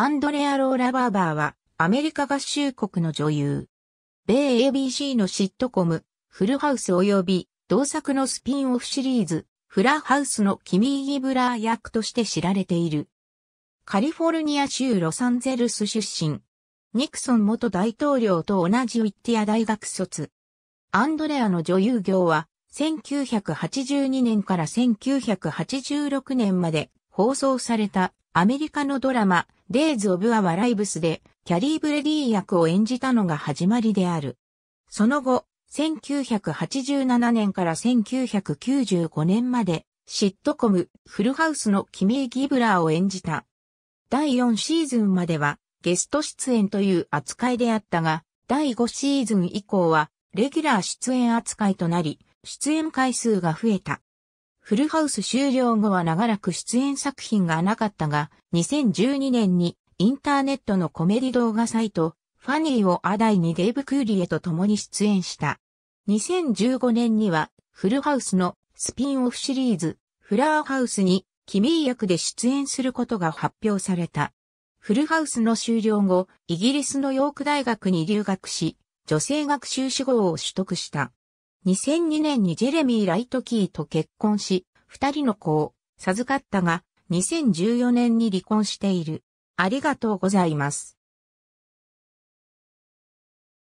アンドレア・ローラ・バーバーは、アメリカ合衆国の女優。米 ABC のシットコム、フルハウス及び、同作のスピンオフシリーズ、フラハウスのキミー・ギブラー役として知られている。カリフォルニア州ロサンゼルス出身。ニクソン元大統領と同じウィッティア大学卒。アンドレアの女優業は、1982年から1986年まで放送されたアメリカのドラマ、デイズ・オブ・アワ・ライブスでキャリー・ブレディ役を演じたのが始まりである。その後、1987年から1995年まで、シットコム、フルハウスのキミー・ギブラーを演じた。第4シーズンまでは、ゲスト出演という扱いであったが、第5シーズン以降は、レギュラー出演扱いとなり、出演回数が増えた。フルハウス終了後は長らく出演作品がなかったが、2012年にインターネットのコメディ動画サイト、ファニーをアダイにデイブ・クーリエと共に出演した。2015年には、フルハウスのスピンオフシリーズ、フラーハウスに、君役で出演することが発表された。フルハウスの終了後、イギリスのヨーク大学に留学し、女性学習志望を取得した。2002年にジェレミー・ライトキーと結婚し、二人の子を授かったが、2014年に離婚している。ありがとうございます。